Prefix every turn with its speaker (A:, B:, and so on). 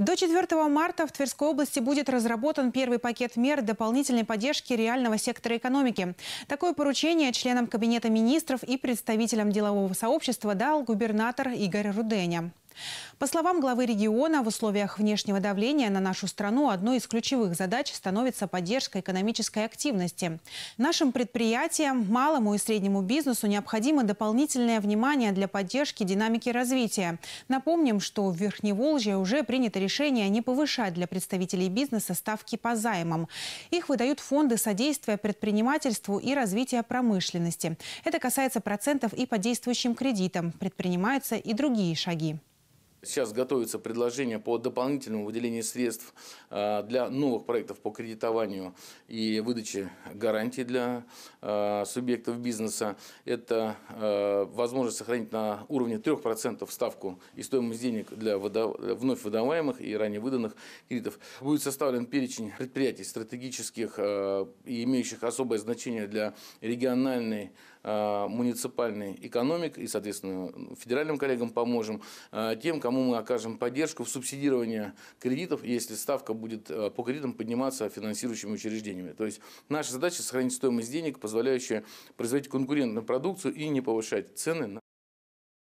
A: До 4 марта в Тверской области будет разработан первый пакет мер дополнительной поддержки реального сектора экономики. Такое поручение членам Кабинета министров и представителям делового сообщества дал губернатор Игорь Руденя. По словам главы региона, в условиях внешнего давления на нашу страну одной из ключевых задач становится поддержка экономической активности. Нашим предприятиям, малому и среднему бизнесу необходимо дополнительное внимание для поддержки динамики развития. Напомним, что в Верхневолжье уже принято решение не повышать для представителей бизнеса ставки по займам. Их выдают фонды содействия предпринимательству и развития промышленности. Это касается процентов и по действующим кредитам. Предпринимаются и другие шаги.
B: Сейчас готовится предложение по дополнительному выделению средств э, для новых проектов по кредитованию и выдаче гарантий для э, субъектов бизнеса. Это э, возможность сохранить на уровне 3% ставку и стоимость денег для вновь выдаваемых и ранее выданных кредитов. Будет составлен перечень предприятий стратегических и имеющих особое значение для региональной Э, муниципальной экономик и, соответственно, федеральным коллегам поможем, э, тем, кому мы окажем поддержку в субсидировании кредитов, если ставка будет э, по кредитам подниматься финансирующими учреждениями. То есть наша задача сохранить стоимость денег, позволяющая производить конкурентную продукцию и не повышать цены на